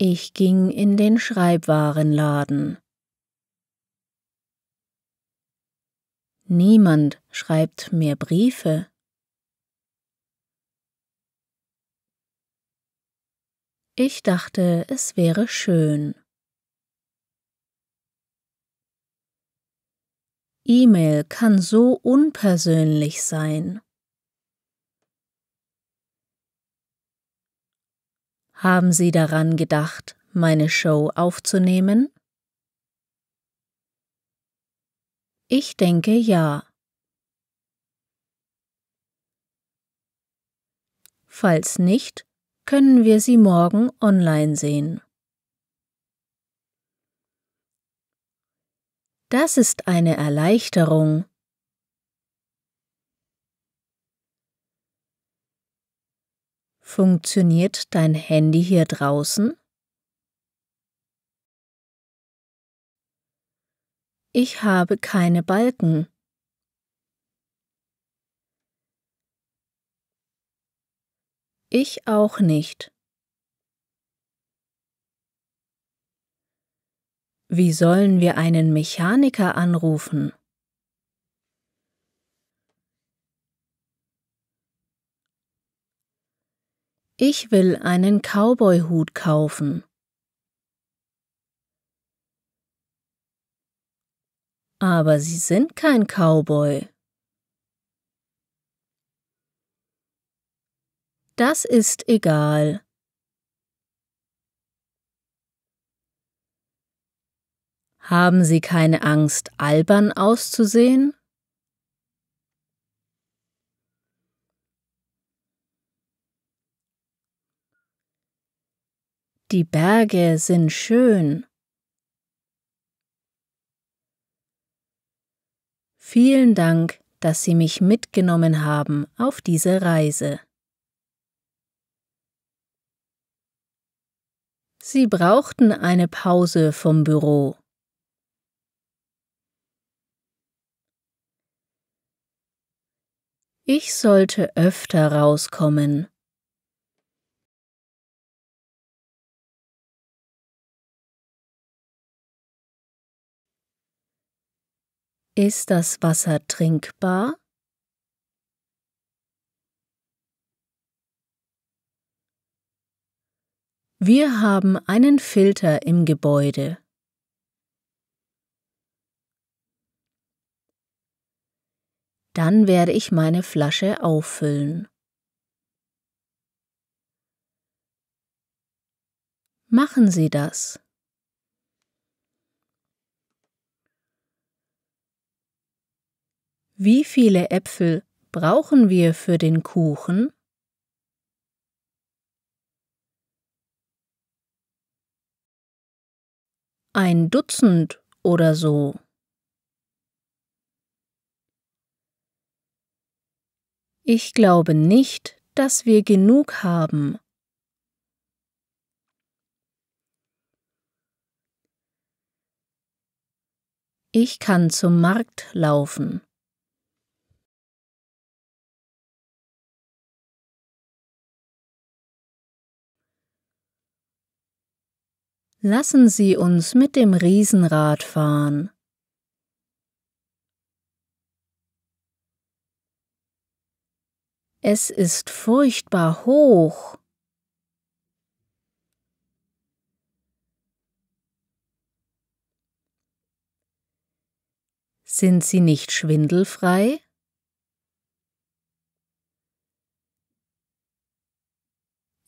Ich ging in den Schreibwarenladen. Niemand schreibt mir Briefe. Ich dachte, es wäre schön. E-Mail kann so unpersönlich sein. Haben Sie daran gedacht, meine Show aufzunehmen? Ich denke ja. Falls nicht, können wir sie morgen online sehen. Das ist eine Erleichterung, Funktioniert dein Handy hier draußen? Ich habe keine Balken. Ich auch nicht. Wie sollen wir einen Mechaniker anrufen? Ich will einen Cowboyhut kaufen. Aber Sie sind kein Cowboy. Das ist egal. Haben Sie keine Angst, albern auszusehen? Die Berge sind schön. Vielen Dank, dass Sie mich mitgenommen haben auf diese Reise. Sie brauchten eine Pause vom Büro. Ich sollte öfter rauskommen. Ist das Wasser trinkbar? Wir haben einen Filter im Gebäude. Dann werde ich meine Flasche auffüllen. Machen Sie das. Wie viele Äpfel brauchen wir für den Kuchen? Ein Dutzend oder so. Ich glaube nicht, dass wir genug haben. Ich kann zum Markt laufen. Lassen Sie uns mit dem Riesenrad fahren. Es ist furchtbar hoch. Sind Sie nicht schwindelfrei?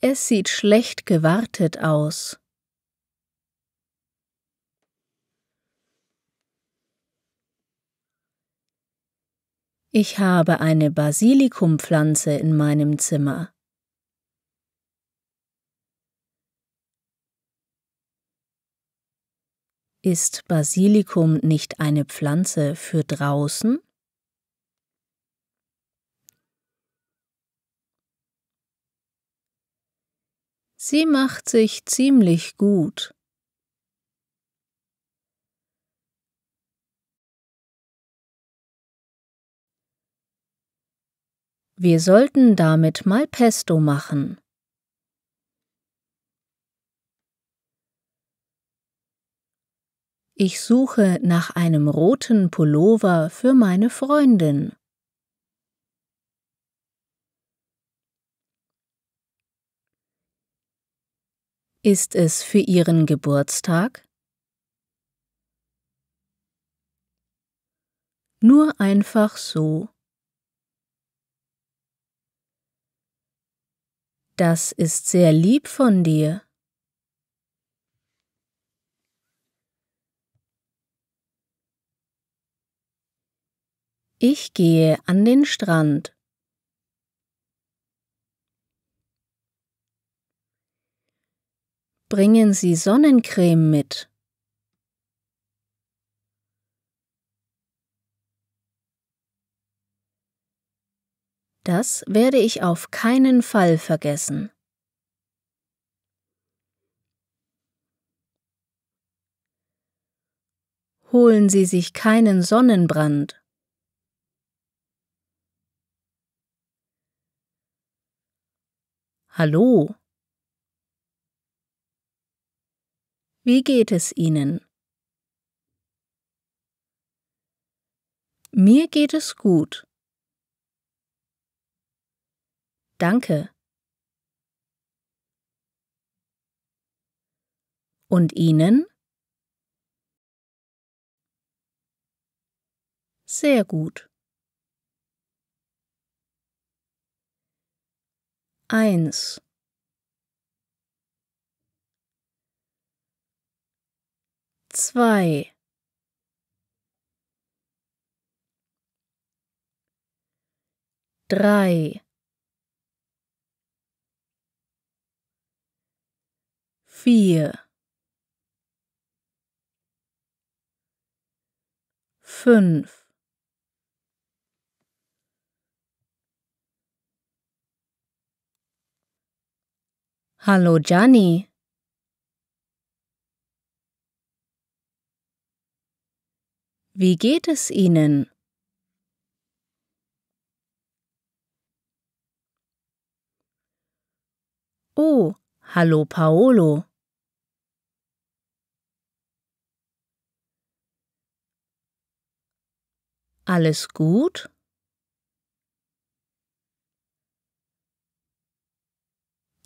Es sieht schlecht gewartet aus. Ich habe eine Basilikumpflanze in meinem Zimmer. Ist Basilikum nicht eine Pflanze für draußen? Sie macht sich ziemlich gut. Wir sollten damit mal Pesto machen. Ich suche nach einem roten Pullover für meine Freundin. Ist es für ihren Geburtstag? Nur einfach so. Das ist sehr lieb von dir. Ich gehe an den Strand. Bringen Sie Sonnencreme mit. Das werde ich auf keinen Fall vergessen. Holen Sie sich keinen Sonnenbrand. Hallo. Wie geht es Ihnen? Mir geht es gut. Danke. Und Ihnen? Sehr gut. Eins. Zwei. Drei. vier, fünf, Hallo Gianni. Wie geht es Ihnen? Oh, hallo Paolo. Alles gut?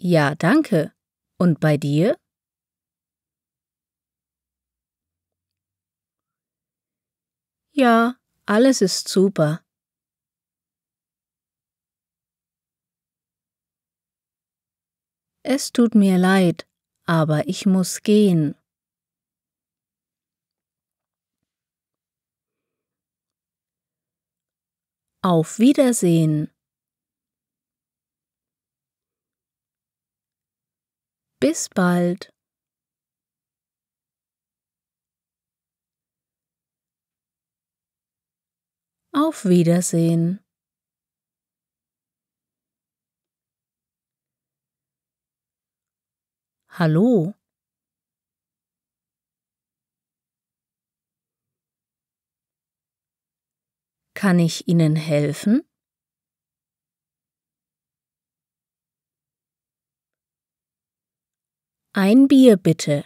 Ja, danke. Und bei dir? Ja, alles ist super. Es tut mir leid, aber ich muss gehen. Auf Wiedersehen. Bis bald. Auf Wiedersehen. Hallo. Kann ich Ihnen helfen? Ein Bier bitte.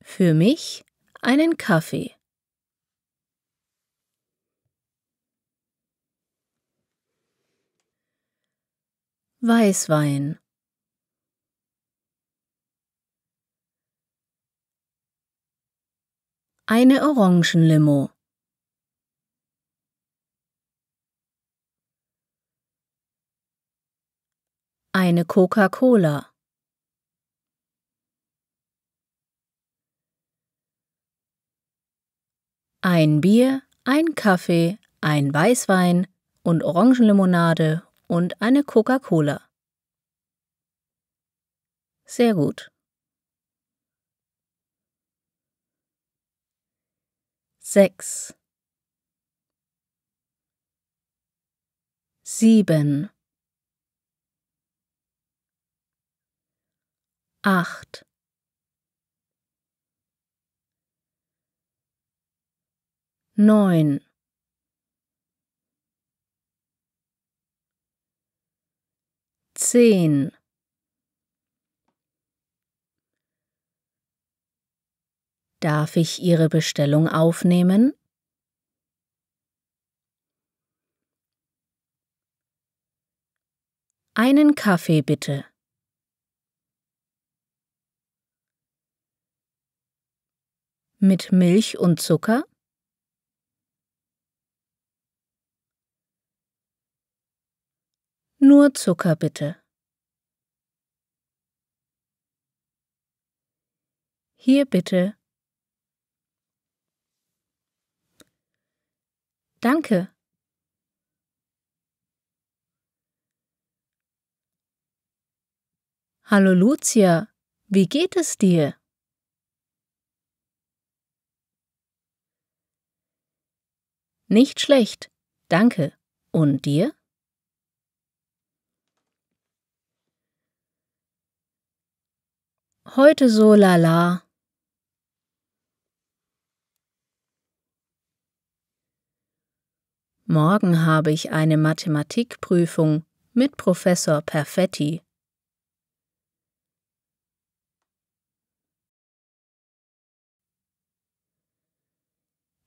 Für mich einen Kaffee. Weißwein Eine Orangenlimo. Eine Coca-Cola. Ein Bier, ein Kaffee, ein Weißwein und Orangenlimonade und eine Coca-Cola. Sehr gut. sechs, sieben, acht, neun, zehn, Darf ich Ihre Bestellung aufnehmen? Einen Kaffee bitte. Mit Milch und Zucker? Nur Zucker bitte. Hier bitte Danke. Hallo Lucia, wie geht es dir? Nicht schlecht, danke. Und dir? Heute so lala. Morgen habe ich eine Mathematikprüfung mit Professor Perfetti.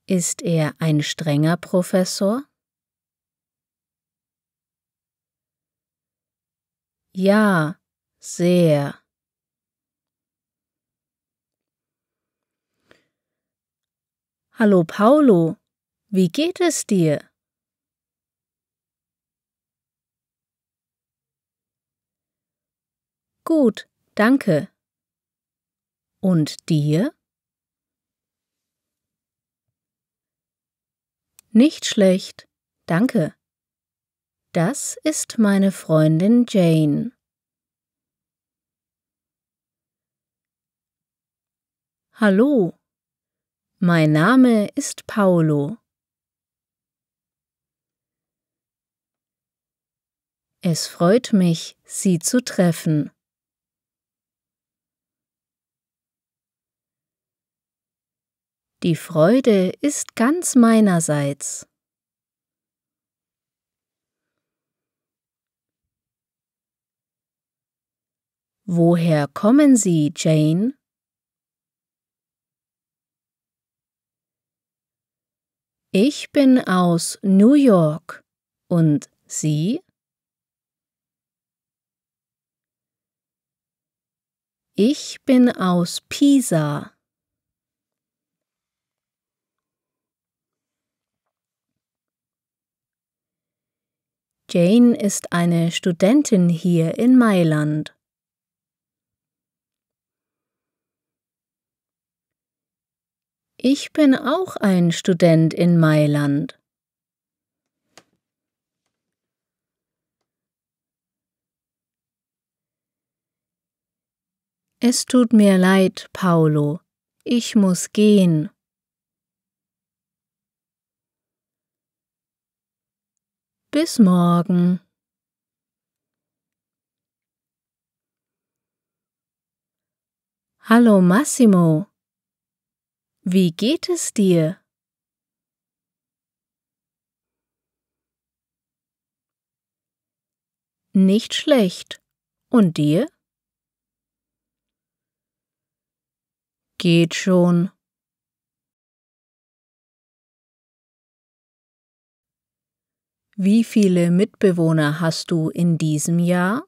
Ist er ein strenger Professor? Ja, sehr. Hallo Paulo, wie geht es dir? Gut, danke. Und dir? Nicht schlecht, danke. Das ist meine Freundin Jane. Hallo, mein Name ist Paolo. Es freut mich, Sie zu treffen. Die Freude ist ganz meinerseits. Woher kommen Sie, Jane? Ich bin aus New York und Sie? Ich bin aus Pisa. Jane ist eine Studentin hier in Mailand. Ich bin auch ein Student in Mailand. Es tut mir leid, Paolo. Ich muss gehen. Bis morgen. Hallo Massimo. Wie geht es dir? Nicht schlecht. Und dir? Geht schon. Wie viele Mitbewohner hast du in diesem Jahr?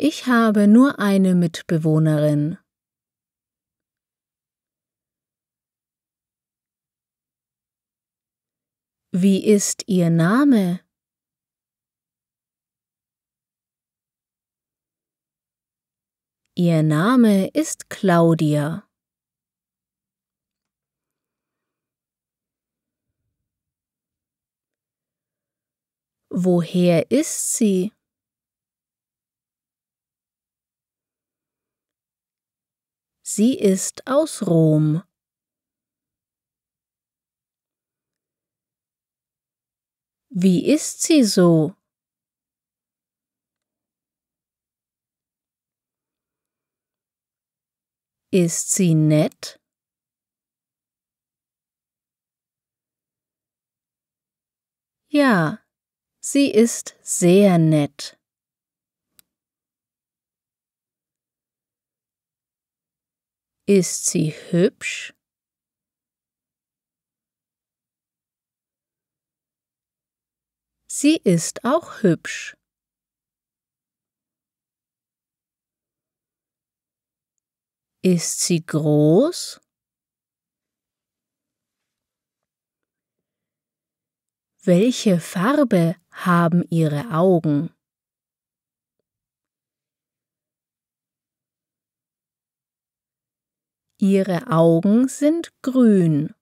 Ich habe nur eine Mitbewohnerin. Wie ist ihr Name? Ihr Name ist Claudia. Woher ist sie? Sie ist aus Rom. Wie ist sie so? Ist sie nett? Ja, Sie ist sehr nett. Ist sie hübsch? Sie ist auch hübsch. Ist sie groß? Welche Farbe haben Ihre Augen? Ihre Augen sind grün.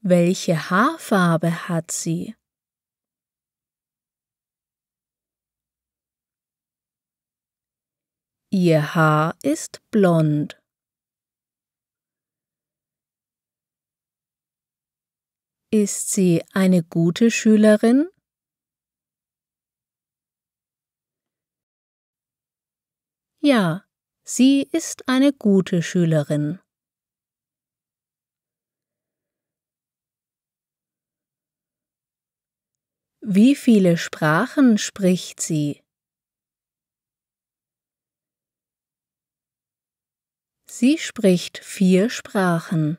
Welche Haarfarbe hat sie? Ihr Haar ist blond. Ist sie eine gute Schülerin? Ja, sie ist eine gute Schülerin. Wie viele Sprachen spricht sie? Sie spricht vier Sprachen.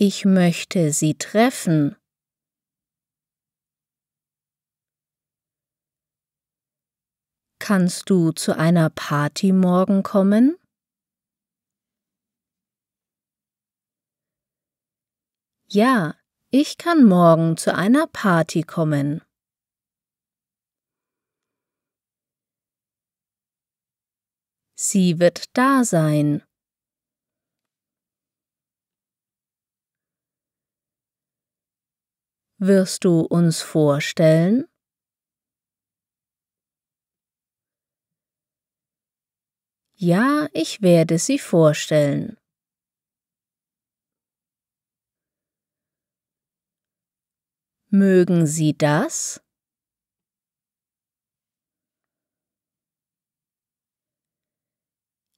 Ich möchte sie treffen. Kannst du zu einer Party morgen kommen? Ja, ich kann morgen zu einer Party kommen. Sie wird da sein. wirst du uns vorstellen? Ja, ich werde sie vorstellen. Mögen Sie das?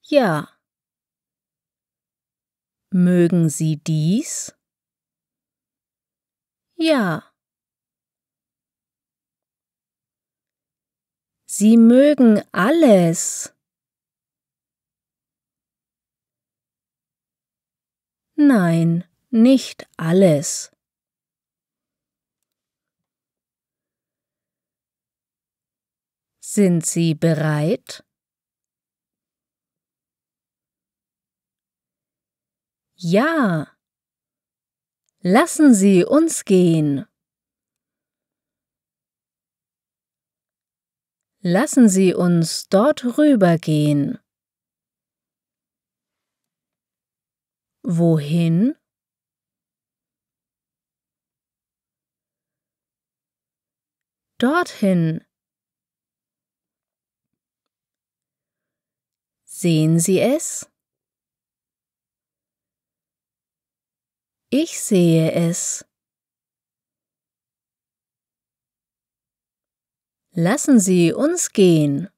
Ja. Mögen Sie dies? Ja. Sie mögen alles. Nein, nicht alles. Sind Sie bereit? Ja. Lassen Sie uns gehen. Lassen Sie uns dort rübergehen. Wohin? Dorthin. Sehen Sie es? Ich sehe es. Lassen Sie uns gehen.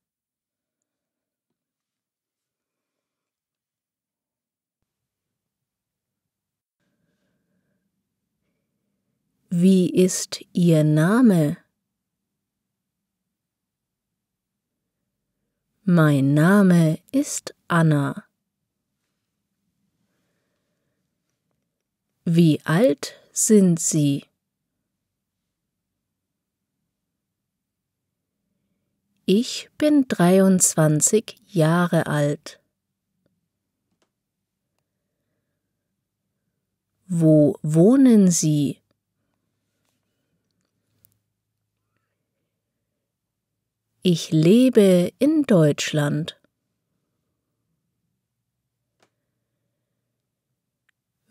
Wie ist Ihr Name? Mein Name ist Anna. Wie alt sind Sie? Ich bin 23 Jahre alt. Wo wohnen Sie? Ich lebe in Deutschland.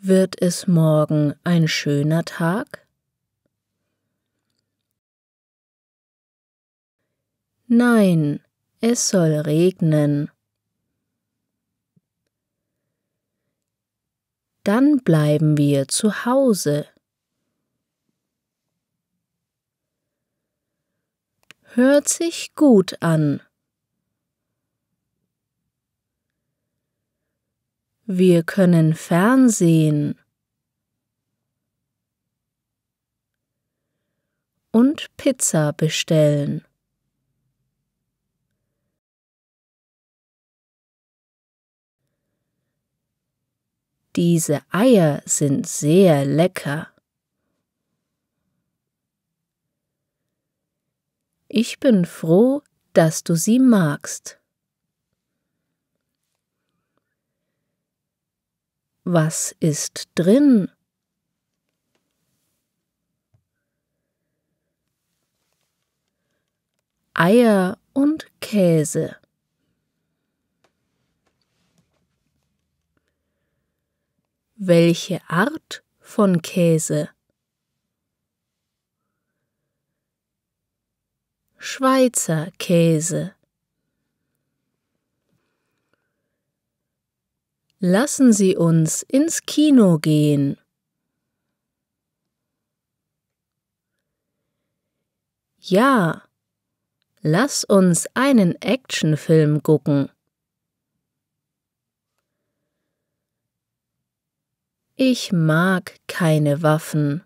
Wird es morgen ein schöner Tag? Nein, es soll regnen. Dann bleiben wir zu Hause. Hört sich gut an. Wir können Fernsehen und Pizza bestellen. Diese Eier sind sehr lecker. Ich bin froh, dass du sie magst. Was ist drin? Eier und Käse. Welche Art von Käse? Schweizer Käse. Lassen Sie uns ins Kino gehen. Ja, lass uns einen Actionfilm gucken. Ich mag keine Waffen.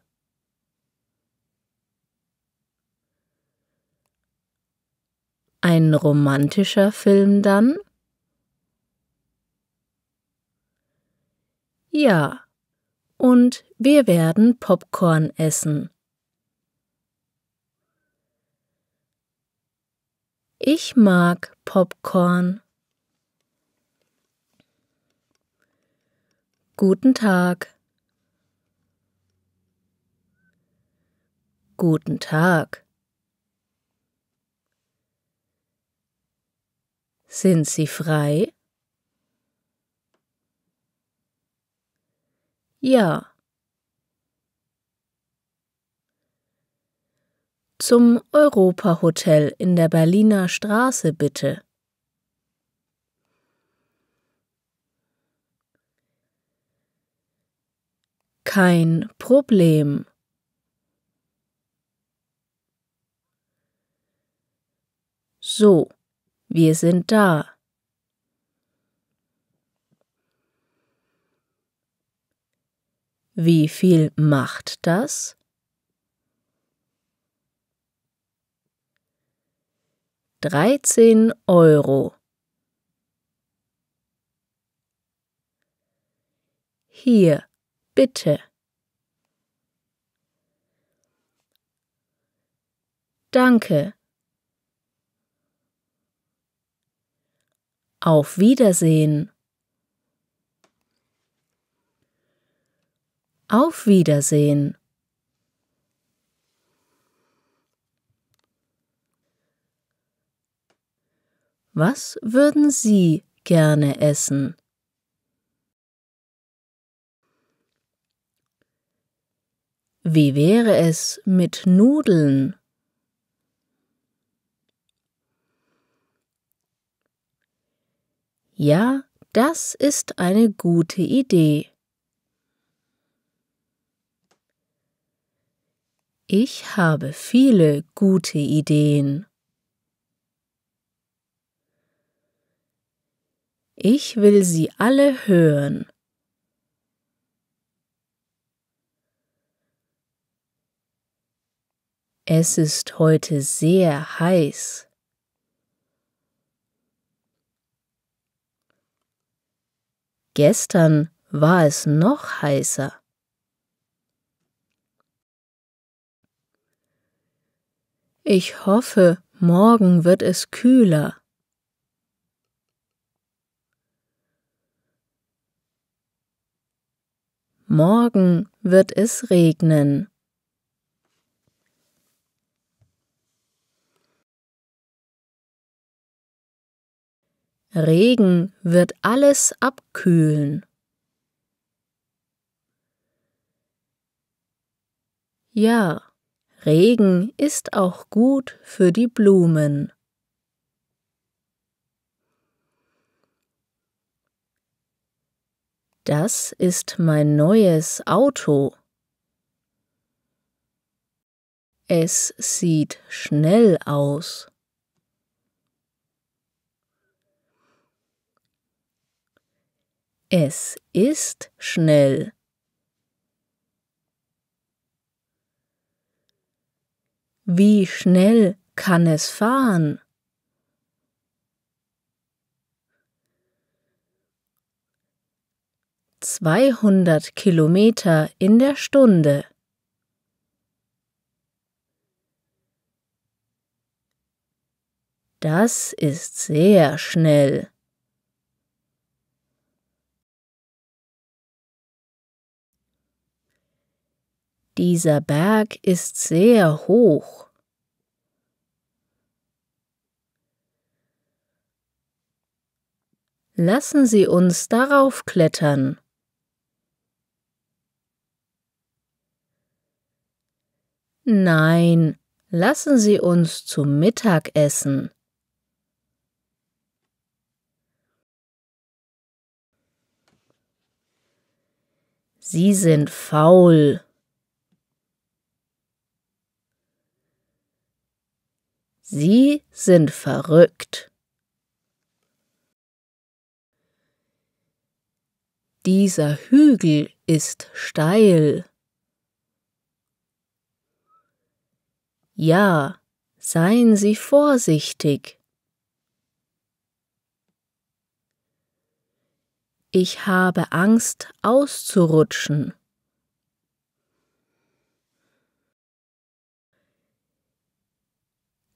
Ein romantischer Film dann? Ja. Und wir werden Popcorn essen. Ich mag Popcorn. Guten Tag. Guten Tag. Sind Sie frei? Ja. Zum Europa-Hotel in der Berliner Straße bitte. Kein Problem. So, wir sind da. Wie viel macht das? Dreizehn Euro. Hier, bitte. Danke. Auf Wiedersehen. Auf Wiedersehen. Was würden Sie gerne essen? Wie wäre es mit Nudeln? Ja, das ist eine gute Idee. Ich habe viele gute Ideen. Ich will sie alle hören. Es ist heute sehr heiß. Gestern war es noch heißer. Ich hoffe, morgen wird es kühler. Morgen wird es regnen. Regen wird alles abkühlen. Ja. Regen ist auch gut für die Blumen. Das ist mein neues Auto. Es sieht schnell aus. Es ist schnell. Wie schnell kann es fahren? Zweihundert Kilometer in der Stunde. Das ist sehr schnell. Dieser Berg ist sehr hoch. Lassen Sie uns darauf klettern. Nein, lassen Sie uns zum Mittag essen. Sie sind faul. Sie sind verrückt. Dieser Hügel ist steil. Ja, seien Sie vorsichtig. Ich habe Angst auszurutschen.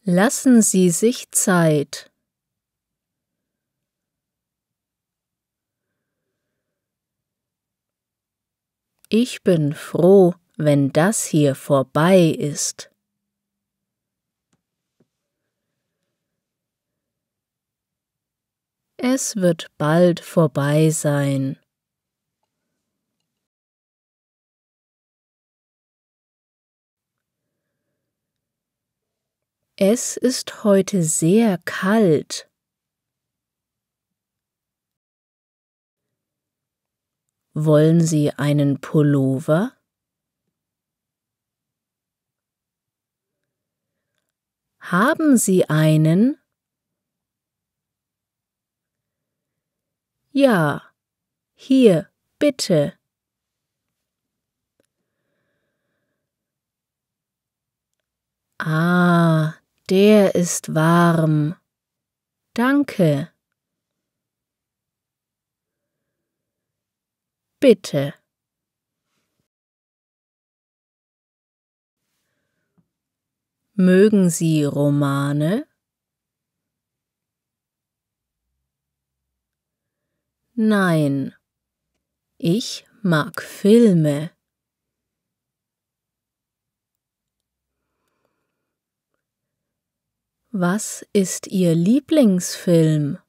Lassen Sie sich Zeit. Ich bin froh, wenn das hier vorbei ist. Es wird bald vorbei sein. Es ist heute sehr kalt. Wollen Sie einen Pullover? Haben Sie einen? Ja, hier, bitte. Ah, der ist warm. Danke. Bitte. Mögen Sie Romane? Nein, ich mag Filme. Was ist Ihr Lieblingsfilm?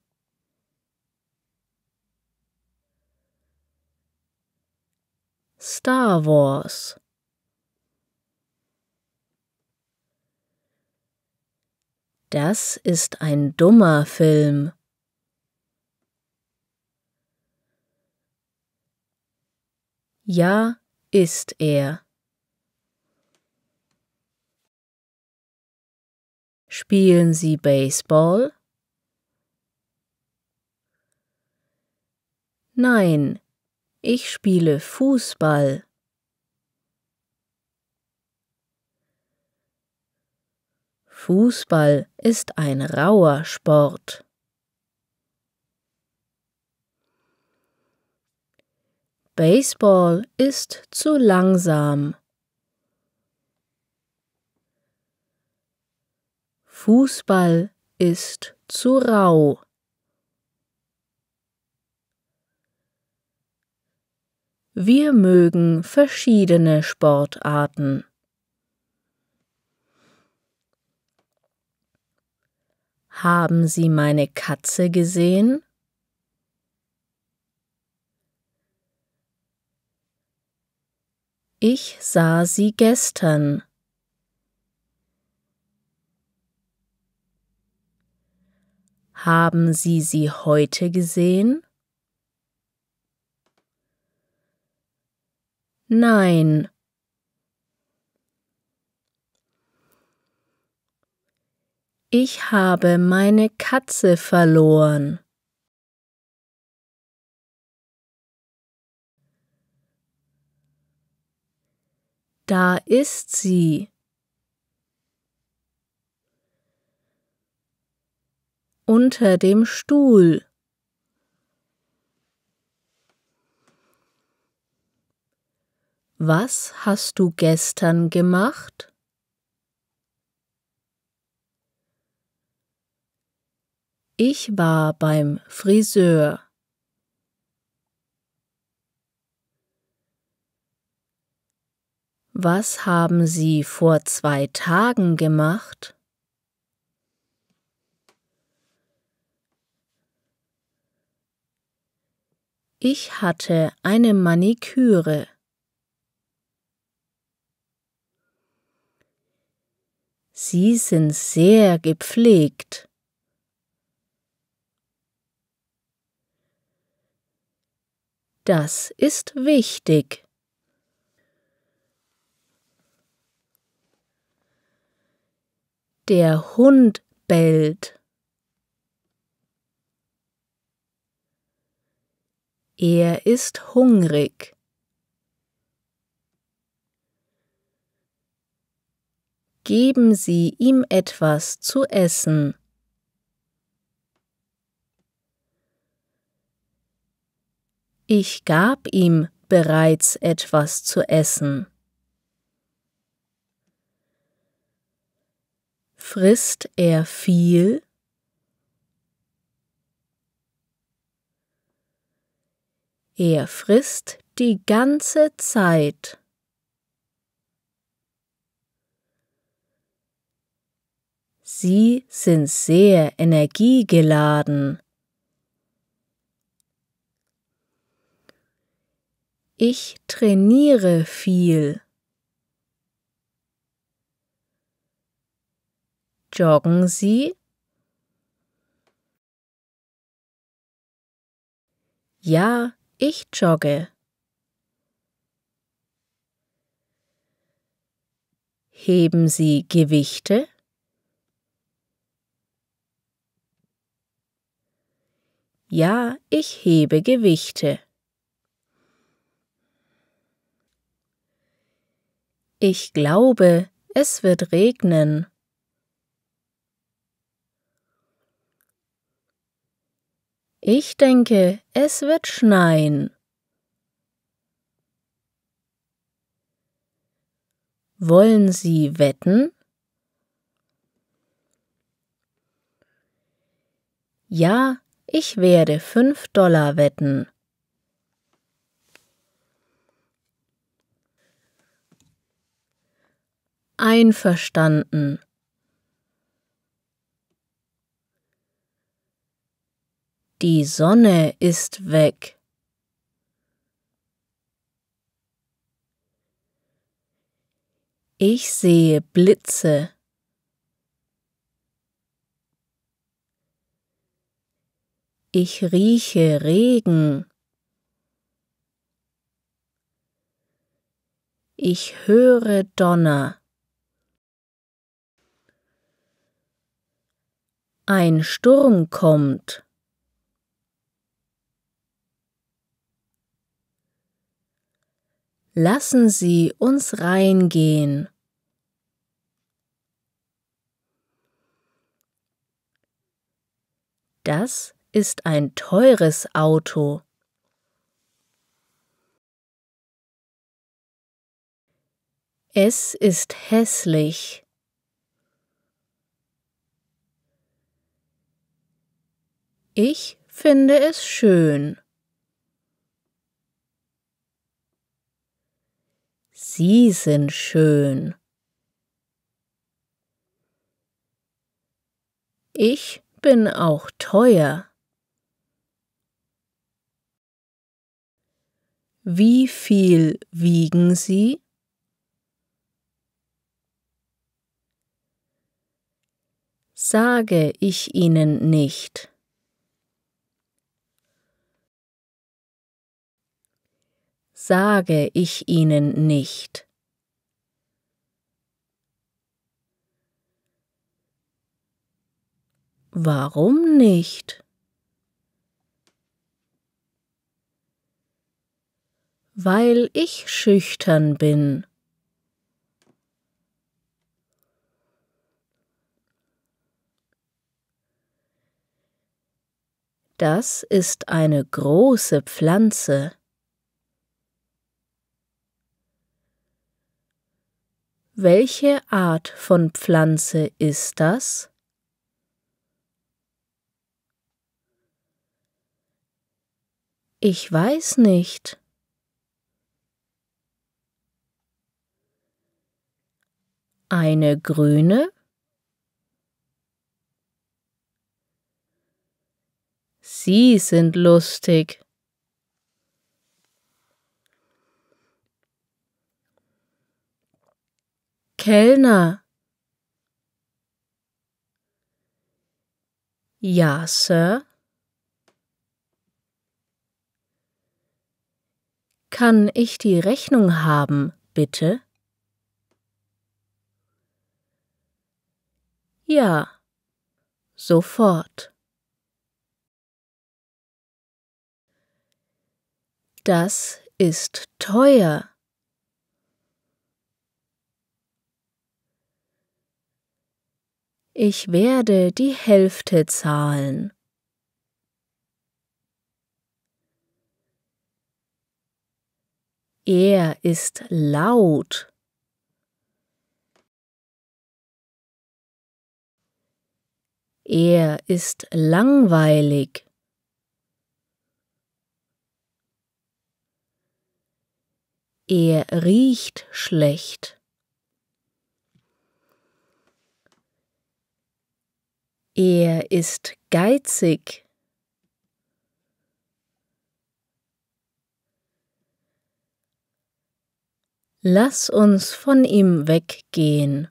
Star Wars Das ist ein dummer Film. Ja, ist er. Spielen Sie Baseball? Nein, ich spiele Fußball. Fußball ist ein rauer Sport. Baseball ist zu langsam. Fußball ist zu rau. Wir mögen verschiedene Sportarten. Haben Sie meine Katze gesehen? Ich sah sie gestern. Haben Sie sie heute gesehen? Nein. Ich habe meine Katze verloren. Da ist sie. unter dem Stuhl. Was hast du gestern gemacht? Ich war beim Friseur. Was haben Sie vor zwei Tagen gemacht? Ich hatte eine Maniküre. Sie sind sehr gepflegt. Das ist wichtig. Der Hund bellt. Er ist hungrig. Geben Sie ihm etwas zu essen. Ich gab ihm bereits etwas zu essen. Frisst er viel? Er frisst die ganze Zeit. Sie sind sehr energiegeladen. Ich trainiere viel. Joggen Sie? Ja, ich jogge. Heben Sie Gewichte? Ja, ich hebe Gewichte. Ich glaube, es wird regnen. Ich denke, es wird schneien. Wollen Sie wetten? Ja, ich werde fünf Dollar wetten. Einverstanden. Die Sonne ist weg. Ich sehe Blitze. Ich rieche Regen. Ich höre Donner. Ein Sturm kommt. Lassen Sie uns reingehen. Das ist ein teures Auto. Es ist hässlich. Ich finde es schön. Sie sind schön. Ich bin auch teuer. Wie viel wiegen Sie? Sage ich Ihnen nicht. sage ich ihnen nicht. Warum nicht? Weil ich schüchtern bin. Das ist eine große Pflanze. Welche Art von Pflanze ist das? Ich weiß nicht. Eine grüne? Sie sind lustig. Kellner Ja, Sir. Kann ich die Rechnung haben, bitte? Ja, sofort. Das ist teuer. Ich werde die Hälfte zahlen. Er ist laut. Er ist langweilig. Er riecht schlecht. Er ist geizig. Lass uns von ihm weggehen.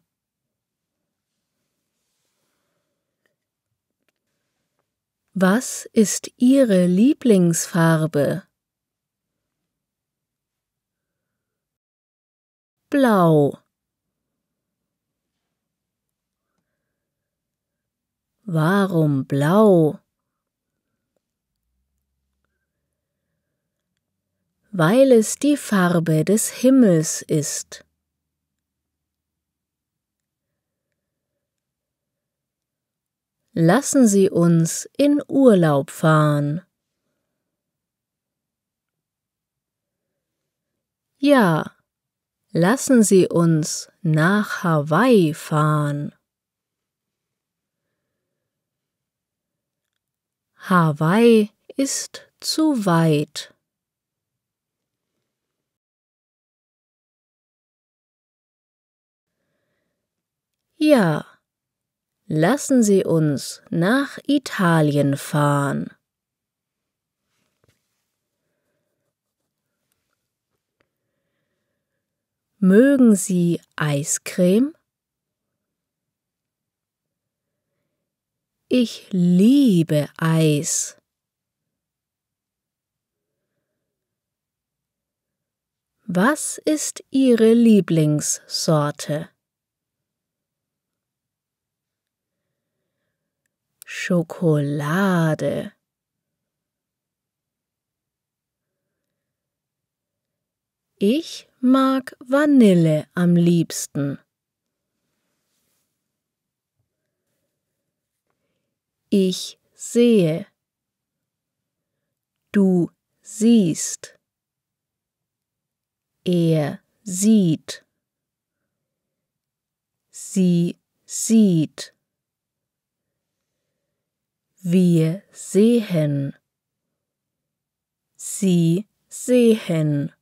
Was ist Ihre Lieblingsfarbe? Blau. Warum blau? Weil es die Farbe des Himmels ist. Lassen Sie uns in Urlaub fahren. Ja, lassen Sie uns nach Hawaii fahren. Hawaii ist zu weit. Ja, lassen Sie uns nach Italien fahren. Mögen Sie Eiscreme? Ich liebe Eis. Was ist Ihre Lieblingssorte? Schokolade. Ich mag Vanille am liebsten. Ich sehe. Du siehst. Er sieht. Sie sieht. Wir sehen. Sie sehen.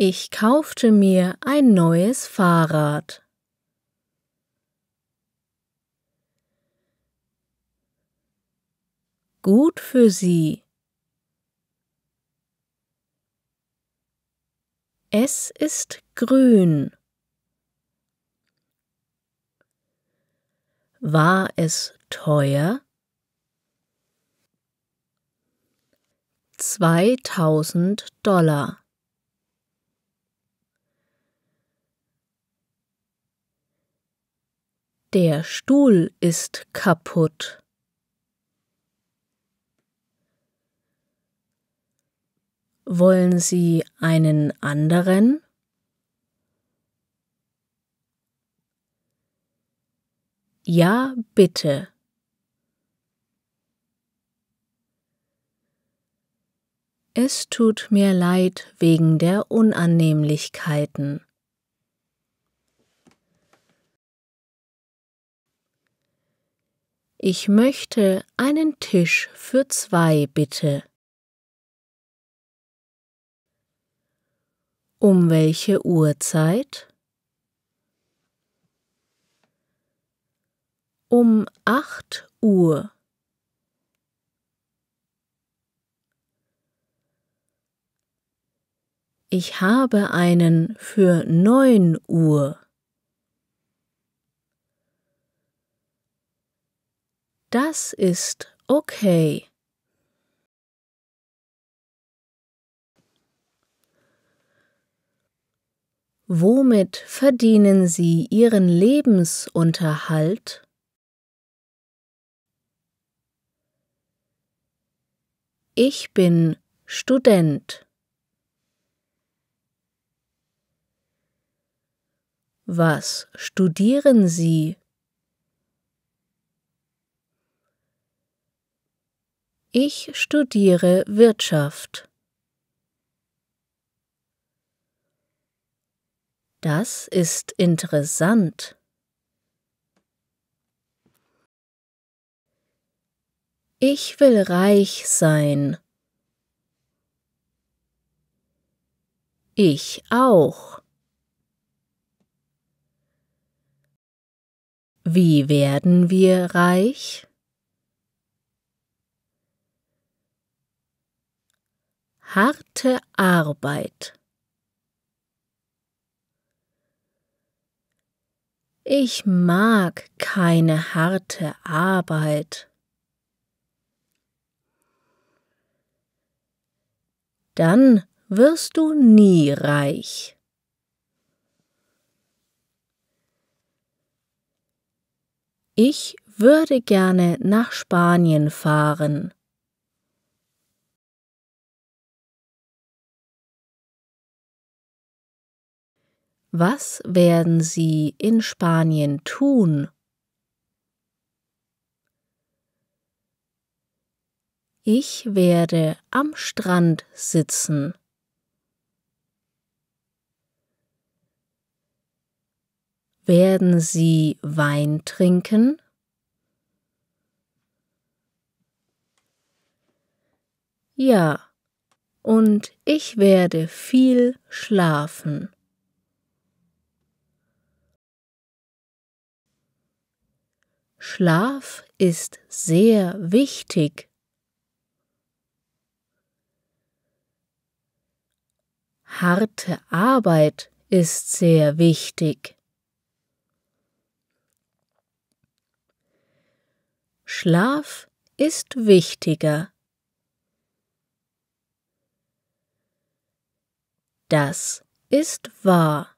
Ich kaufte mir ein neues Fahrrad. Gut für Sie. Es ist grün. War es teuer? Zweitausend Dollar. Der Stuhl ist kaputt. Wollen Sie einen anderen? Ja, bitte. Es tut mir leid wegen der Unannehmlichkeiten. Ich möchte einen Tisch für zwei bitte. Um welche Uhrzeit? Um acht Uhr. Ich habe einen für neun Uhr. Das ist okay. Womit verdienen Sie Ihren Lebensunterhalt? Ich bin Student. Was studieren Sie? Ich studiere Wirtschaft. Das ist interessant. Ich will reich sein. Ich auch. Wie werden wir reich? Harte Arbeit. Ich mag keine harte Arbeit. Dann wirst du nie reich. Ich würde gerne nach Spanien fahren. Was werden Sie in Spanien tun? Ich werde am Strand sitzen. Werden Sie Wein trinken? Ja, und ich werde viel schlafen. Schlaf ist sehr wichtig. Harte Arbeit ist sehr wichtig. Schlaf ist wichtiger. Das ist wahr.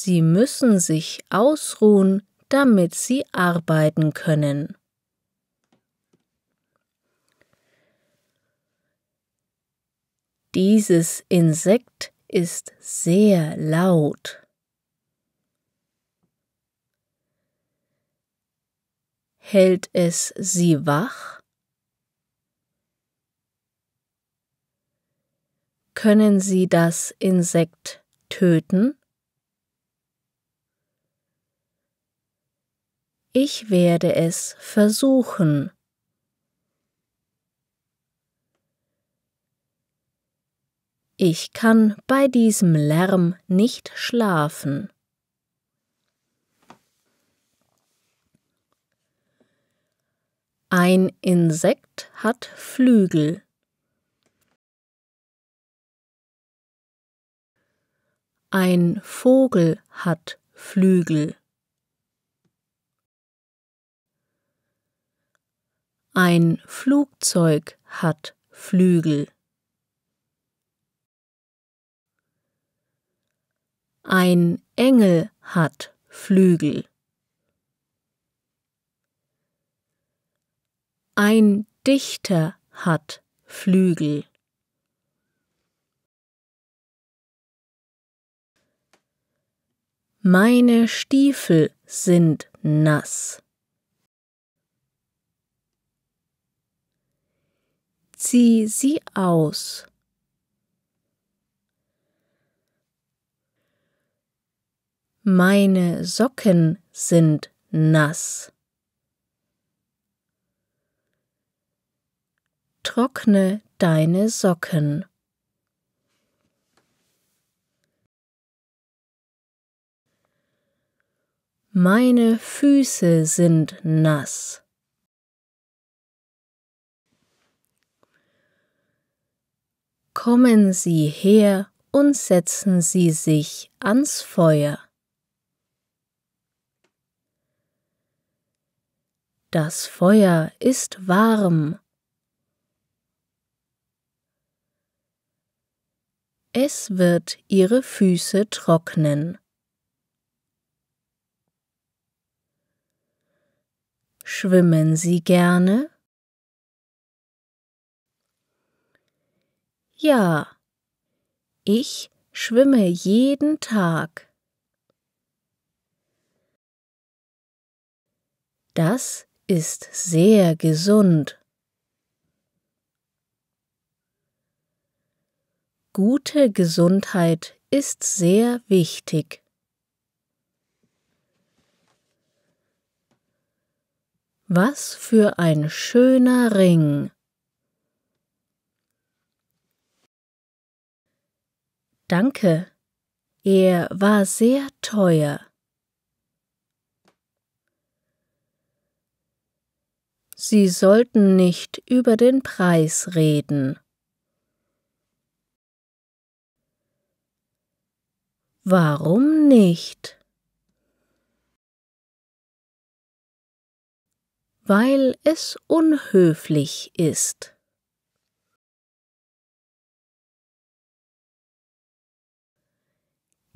Sie müssen sich ausruhen, damit sie arbeiten können. Dieses Insekt ist sehr laut. Hält es sie wach? Können Sie das Insekt töten? Ich werde es versuchen. Ich kann bei diesem Lärm nicht schlafen. Ein Insekt hat Flügel. Ein Vogel hat Flügel. Ein Flugzeug hat Flügel. Ein Engel hat Flügel. Ein Dichter hat Flügel. Meine Stiefel sind nass. Zieh sie aus. Meine Socken sind nass. Trockne deine Socken. Meine Füße sind nass. Kommen Sie her und setzen Sie sich ans Feuer. Das Feuer ist warm. Es wird Ihre Füße trocknen. Schwimmen Sie gerne? Ja. Ich schwimme jeden Tag. Das ist sehr gesund. Gute Gesundheit ist sehr wichtig. Was für ein schöner Ring. Danke. Er war sehr teuer. Sie sollten nicht über den Preis reden. Warum nicht? Weil es unhöflich ist.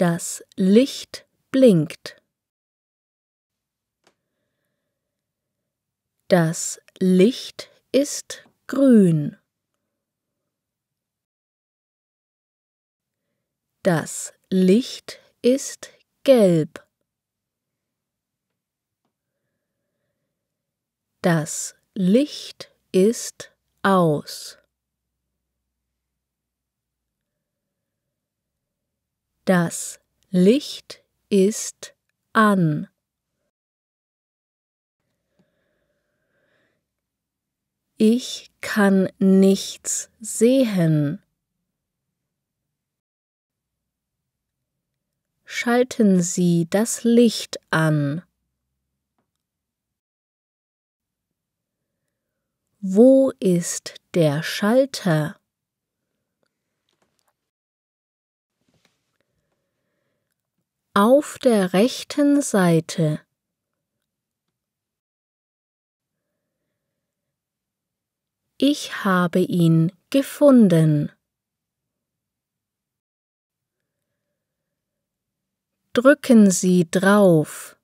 Das Licht blinkt. Das Licht ist grün. Das Licht ist gelb. Das Licht ist aus. Das Licht ist an. Ich kann nichts sehen. Schalten Sie das Licht an. Wo ist der Schalter? auf der rechten Seite. Ich habe ihn gefunden. Drücken Sie drauf.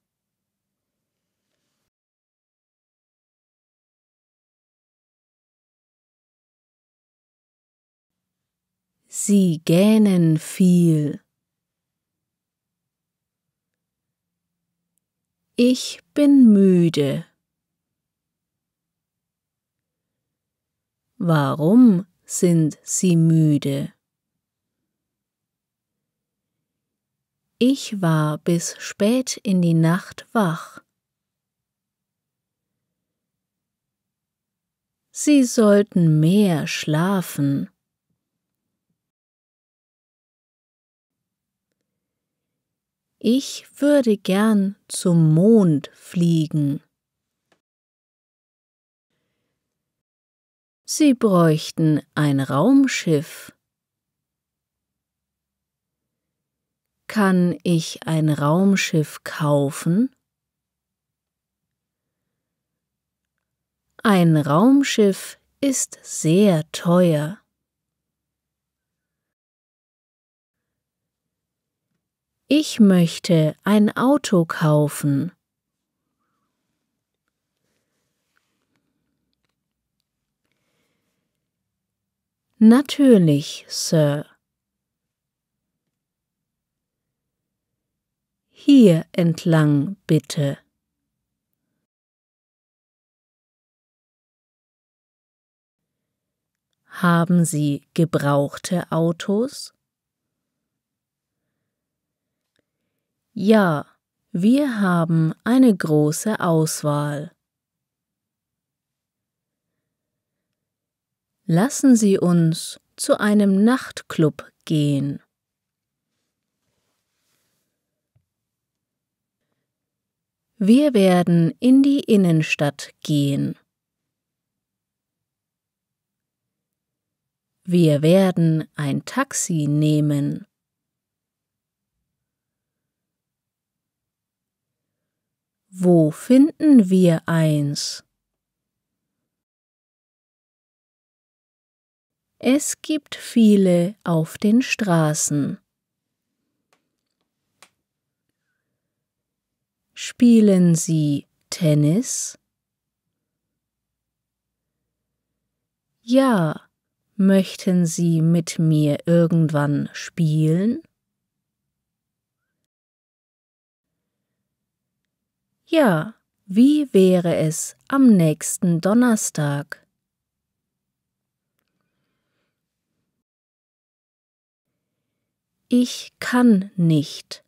Sie gähnen viel. Ich bin müde. Warum sind Sie müde? Ich war bis spät in die Nacht wach. Sie sollten mehr schlafen. Ich würde gern zum Mond fliegen. Sie bräuchten ein Raumschiff. Kann ich ein Raumschiff kaufen? Ein Raumschiff ist sehr teuer. Ich möchte ein Auto kaufen. Natürlich, Sir. Hier entlang, bitte. Haben Sie gebrauchte Autos? Ja, wir haben eine große Auswahl. Lassen Sie uns zu einem Nachtclub gehen. Wir werden in die Innenstadt gehen. Wir werden ein Taxi nehmen. Wo finden wir eins? Es gibt viele auf den Straßen. Spielen Sie Tennis? Ja, möchten Sie mit mir irgendwann spielen? Ja, wie wäre es am nächsten Donnerstag? Ich kann nicht.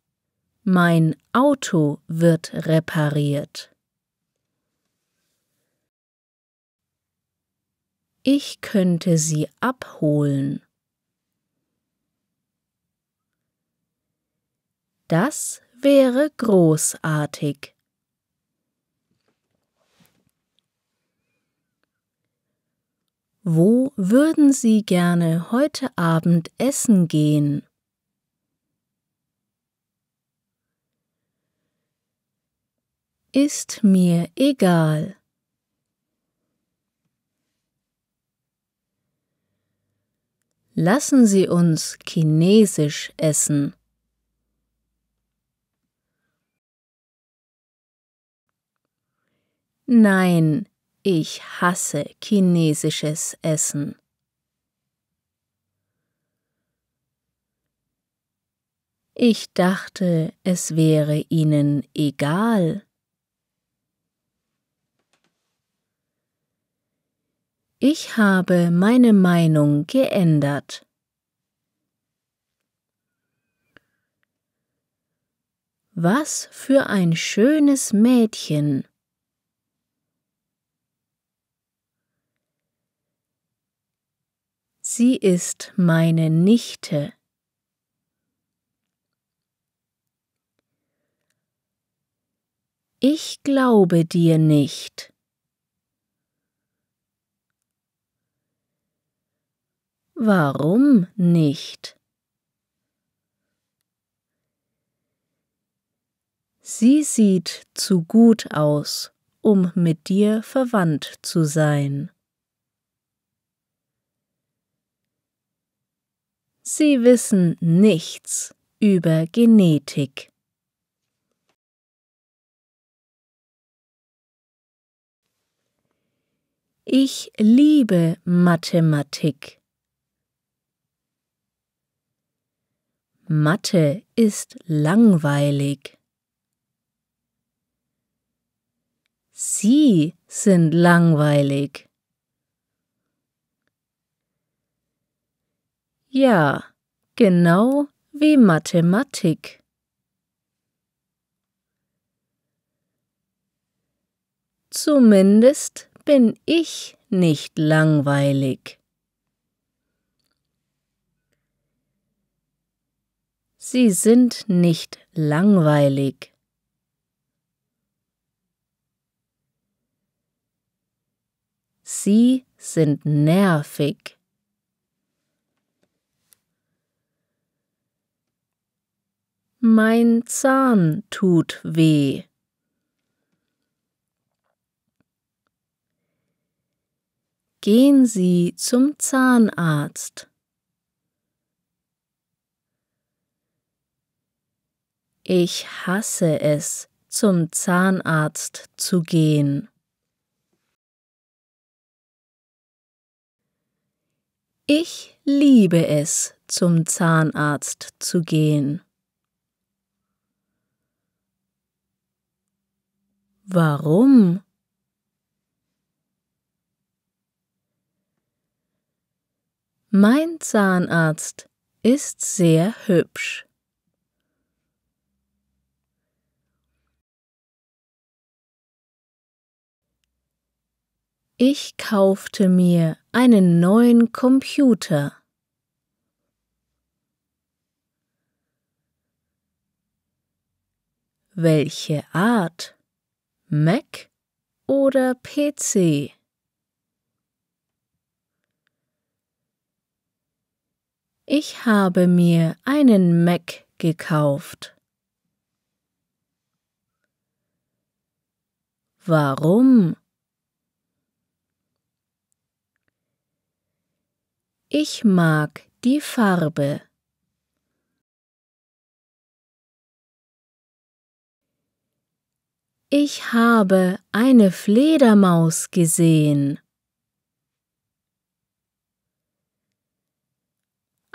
Mein Auto wird repariert. Ich könnte sie abholen. Das wäre großartig. Wo würden Sie gerne heute Abend essen gehen? Ist mir egal. Lassen Sie uns chinesisch essen. Nein, ich hasse chinesisches Essen. Ich dachte, es wäre Ihnen egal. Ich habe meine Meinung geändert. Was für ein schönes Mädchen. Sie ist meine Nichte. Ich glaube dir nicht. Warum nicht? Sie sieht zu gut aus, um mit dir verwandt zu sein. Sie wissen nichts über Genetik. Ich liebe Mathematik. Mathe ist langweilig. Sie sind langweilig. Ja, genau wie Mathematik. Zumindest bin ich nicht langweilig. Sie sind nicht langweilig. Sie sind nervig. Mein Zahn tut weh. Gehen Sie zum Zahnarzt. Ich hasse es, zum Zahnarzt zu gehen. Ich liebe es, zum Zahnarzt zu gehen. Warum? Mein Zahnarzt ist sehr hübsch. Ich kaufte mir einen neuen Computer. Welche Art? Mac oder PC? Ich habe mir einen Mac gekauft. Warum? Ich mag die Farbe. Ich habe eine Fledermaus gesehen.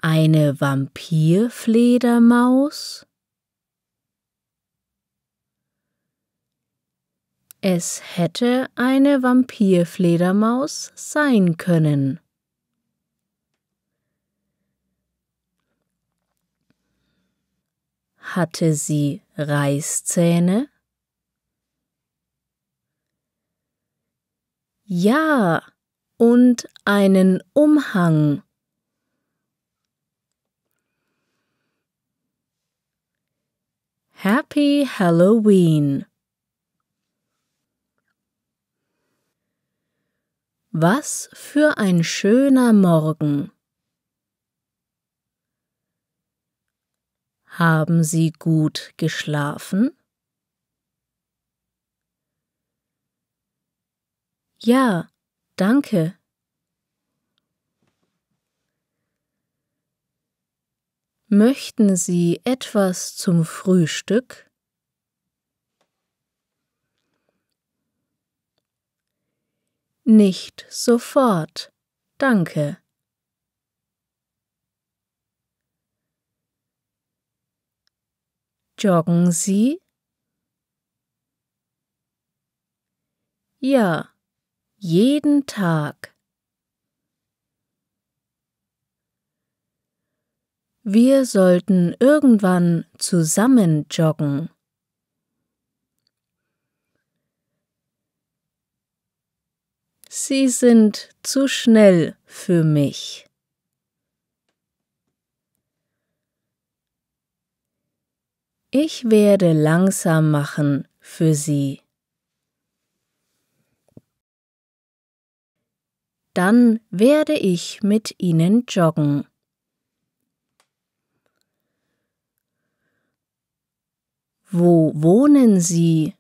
Eine Vampirfledermaus? Es hätte eine Vampirfledermaus sein können. Hatte sie Reißzähne? Ja, und einen Umhang. Happy Halloween. Was für ein schöner Morgen. Haben Sie gut geschlafen? Ja, danke. Möchten Sie etwas zum Frühstück? Nicht sofort, danke. Joggen Sie? Ja jeden Tag. Wir sollten irgendwann zusammen joggen. Sie sind zu schnell für mich. Ich werde langsam machen für Sie. dann werde ich mit ihnen joggen. Wo wohnen Sie?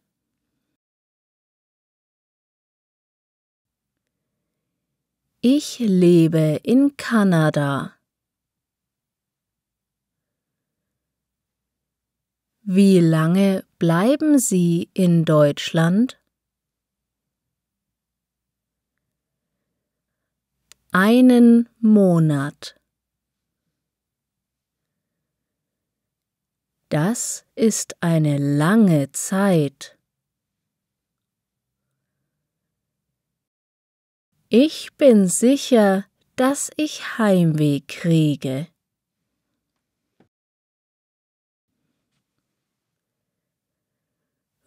Ich lebe in Kanada. Wie lange bleiben Sie in Deutschland? einen Monat. Das ist eine lange Zeit. Ich bin sicher, dass ich Heimweh kriege.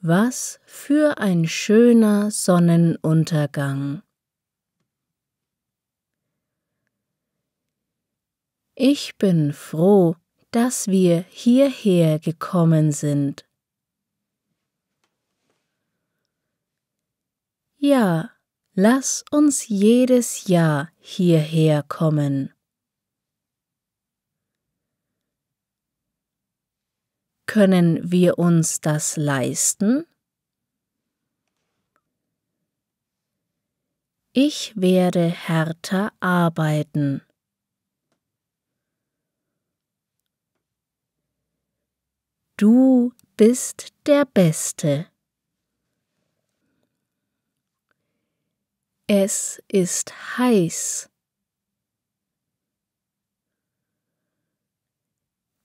Was für ein schöner Sonnenuntergang. Ich bin froh, dass wir hierher gekommen sind. Ja, lass uns jedes Jahr hierher kommen. Können wir uns das leisten? Ich werde härter arbeiten. Du bist der Beste. Es ist heiß.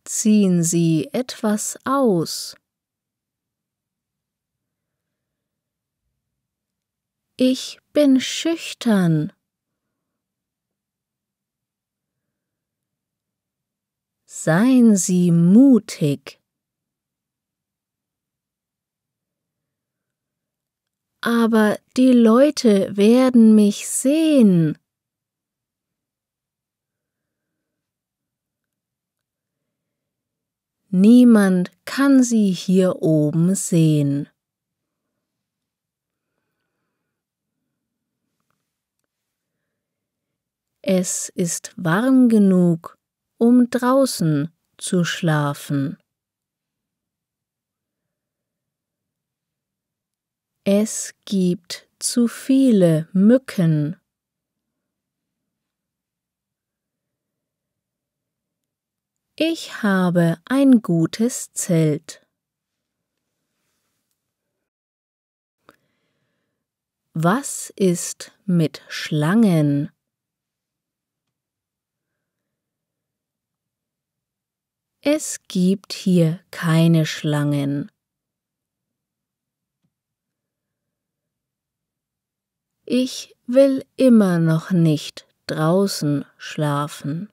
Ziehen Sie etwas aus. Ich bin schüchtern. Seien Sie mutig. Aber die Leute werden mich sehen. Niemand kann sie hier oben sehen. Es ist warm genug, um draußen zu schlafen. Es gibt zu viele Mücken. Ich habe ein gutes Zelt. Was ist mit Schlangen? Es gibt hier keine Schlangen. Ich will immer noch nicht draußen schlafen.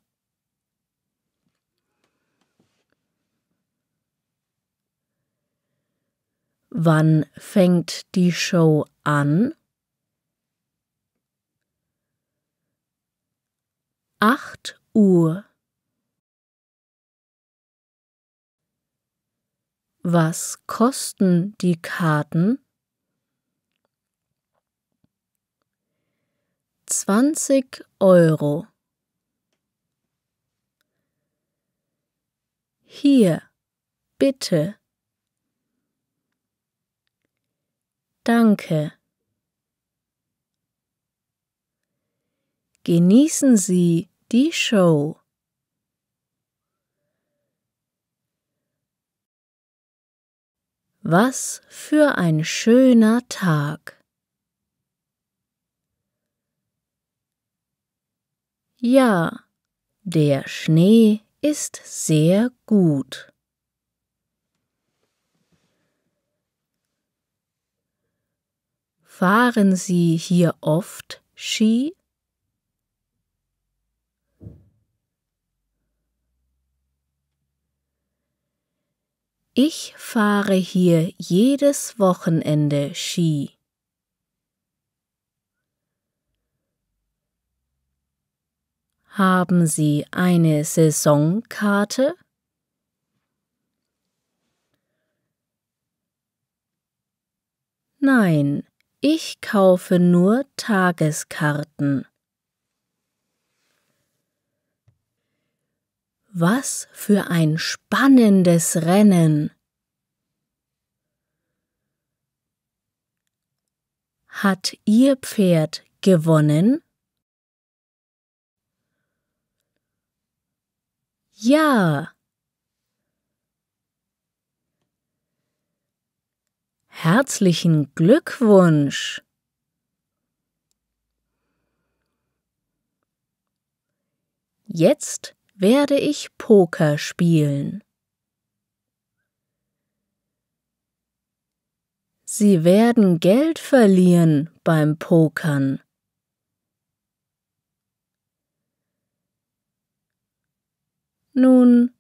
Wann fängt die Show an? Acht Uhr. Was kosten die Karten? 20 Euro. Hier, bitte. Danke. Genießen Sie die Show. Was für ein schöner Tag. Ja, der Schnee ist sehr gut. Fahren Sie hier oft Ski? Ich fahre hier jedes Wochenende Ski. Haben Sie eine Saisonkarte? Nein, ich kaufe nur Tageskarten. Was für ein spannendes Rennen. Hat Ihr Pferd gewonnen? Ja. Herzlichen Glückwunsch. Jetzt werde ich Poker spielen. Sie werden Geld verlieren beim Pokern. Nun,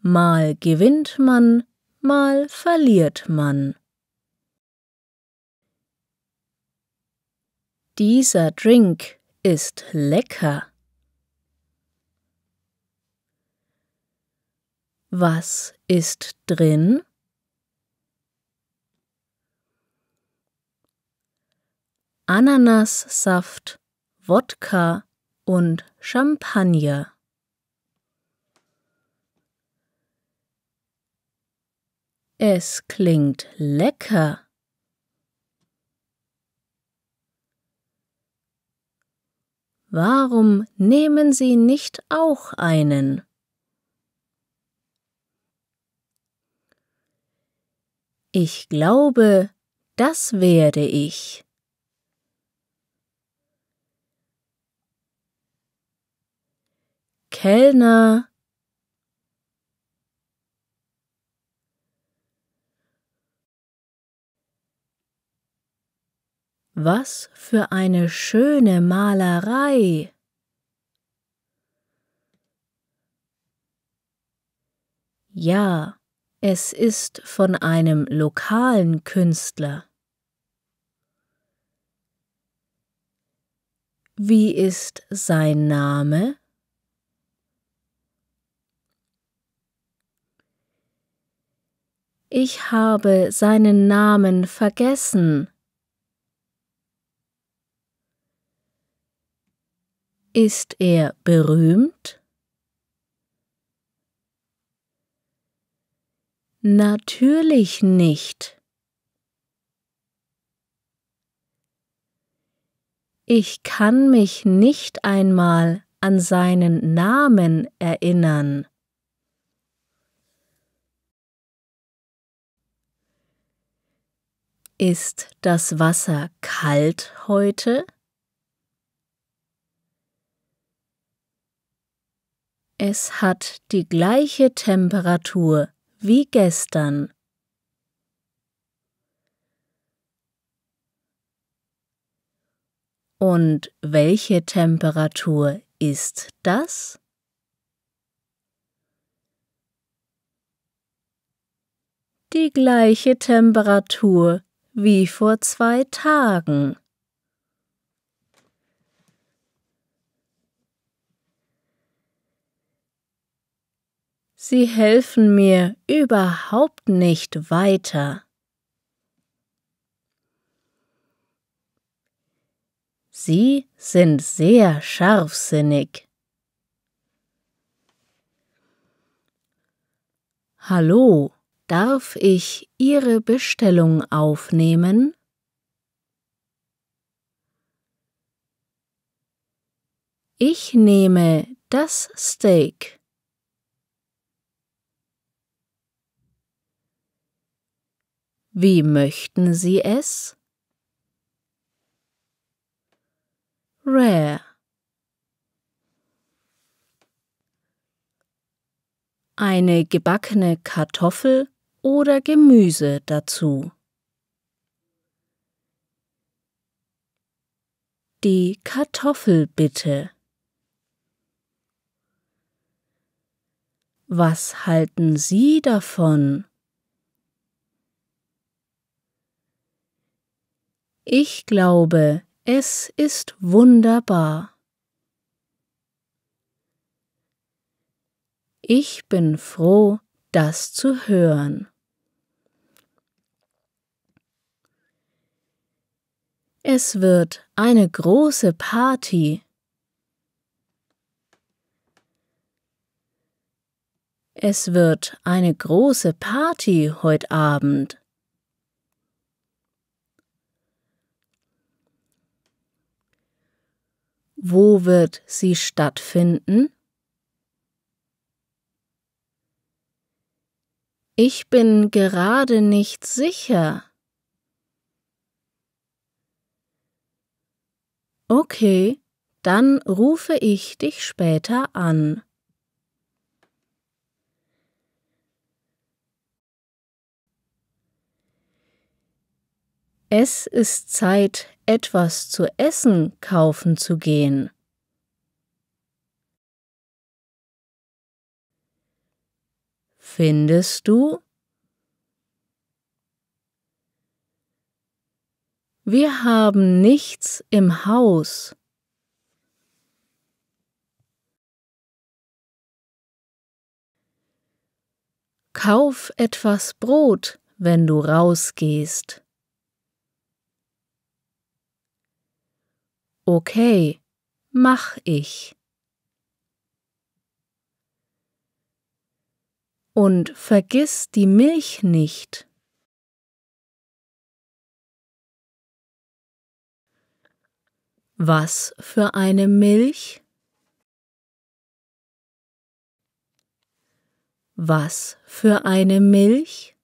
mal gewinnt man, mal verliert man. Dieser Drink ist lecker. Was ist drin? Ananassaft, Wodka und Champagner. Es klingt lecker. Warum nehmen Sie nicht auch einen? Ich glaube, das werde ich. Kellner Was für eine schöne Malerei! Ja, es ist von einem lokalen Künstler. Wie ist sein Name? Ich habe seinen Namen vergessen. Ist er berühmt? Natürlich nicht. Ich kann mich nicht einmal an seinen Namen erinnern. Ist das Wasser kalt heute? Es hat die gleiche Temperatur wie gestern. Und welche Temperatur ist das? Die gleiche Temperatur wie vor zwei Tagen. Sie helfen mir überhaupt nicht weiter. Sie sind sehr scharfsinnig. Hallo, darf ich Ihre Bestellung aufnehmen? Ich nehme das Steak. Wie möchten Sie es? Rare. Eine gebackene Kartoffel oder Gemüse dazu. Die Kartoffel bitte. Was halten Sie davon? Ich glaube, es ist wunderbar. Ich bin froh, das zu hören. Es wird eine große Party. Es wird eine große Party heute Abend. Wo wird sie stattfinden? Ich bin gerade nicht sicher. Okay, dann rufe ich dich später an. Es ist Zeit, etwas zu essen kaufen zu gehen. Findest du? Wir haben nichts im Haus. Kauf etwas Brot, wenn du rausgehst. Okay, mach ich. Und vergiss die Milch nicht. Was für eine Milch? Was für eine Milch?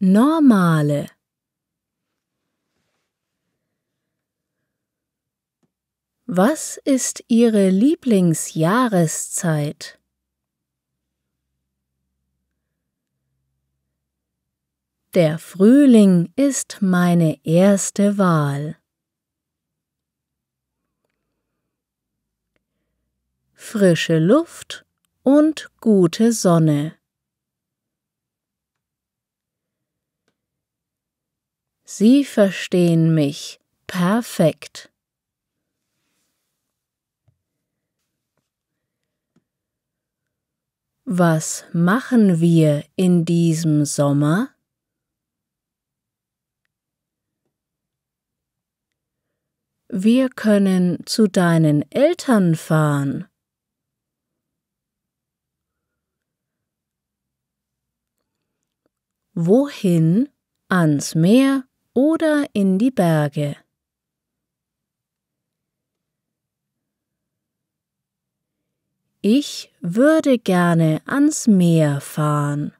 Normale Was ist Ihre Lieblingsjahreszeit? Der Frühling ist meine erste Wahl. Frische Luft und gute Sonne. Sie verstehen mich perfekt. Was machen wir in diesem Sommer? Wir können zu deinen Eltern fahren. Wohin? Ans Meer oder in die Berge? Ich würde gerne ans Meer fahren.